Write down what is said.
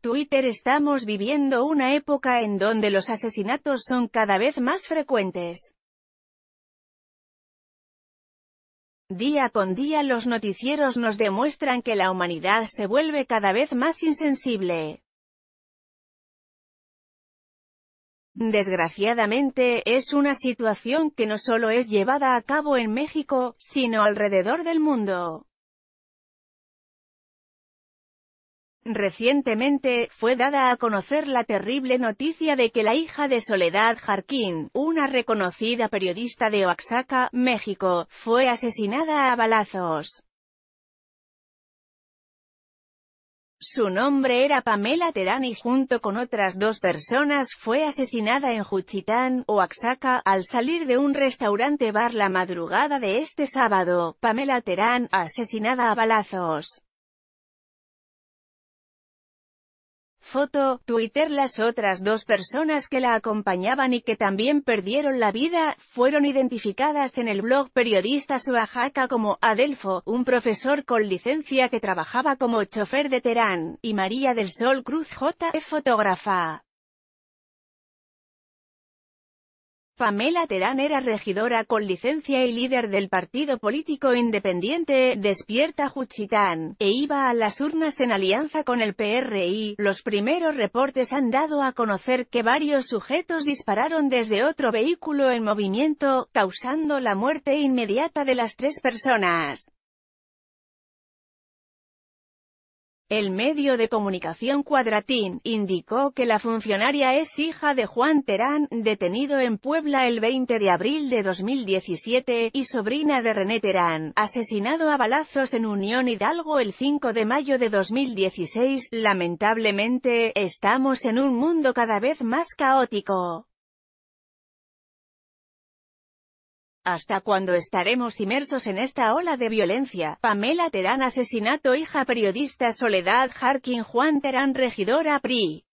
Twitter Estamos viviendo una época en donde los asesinatos son cada vez más frecuentes. Día con día los noticieros nos demuestran que la humanidad se vuelve cada vez más insensible. Desgraciadamente, es una situación que no solo es llevada a cabo en México, sino alrededor del mundo. Recientemente, fue dada a conocer la terrible noticia de que la hija de Soledad Jarquín, una reconocida periodista de Oaxaca, México, fue asesinada a balazos. Su nombre era Pamela Terán y junto con otras dos personas fue asesinada en Juchitán, Oaxaca, al salir de un restaurante bar la madrugada de este sábado. Pamela Terán, asesinada a balazos. Foto, Twitter Las otras dos personas que la acompañaban y que también perdieron la vida, fueron identificadas en el blog Periodistas Oaxaca como Adelfo, un profesor con licencia que trabajaba como chofer de Terán, y María del Sol Cruz J. fotógrafa. Pamela Terán era regidora con licencia y líder del partido político independiente Despierta Juchitán, e iba a las urnas en alianza con el PRI. Los primeros reportes han dado a conocer que varios sujetos dispararon desde otro vehículo en movimiento, causando la muerte inmediata de las tres personas. El medio de comunicación Cuadratín indicó que la funcionaria es hija de Juan Terán, detenido en Puebla el 20 de abril de 2017, y sobrina de René Terán, asesinado a balazos en Unión Hidalgo el 5 de mayo de 2016. Lamentablemente, estamos en un mundo cada vez más caótico. ¿Hasta cuando estaremos inmersos en esta ola de violencia? Pamela Terán asesinato Hija periodista Soledad Harkin Juan Terán regidora PRI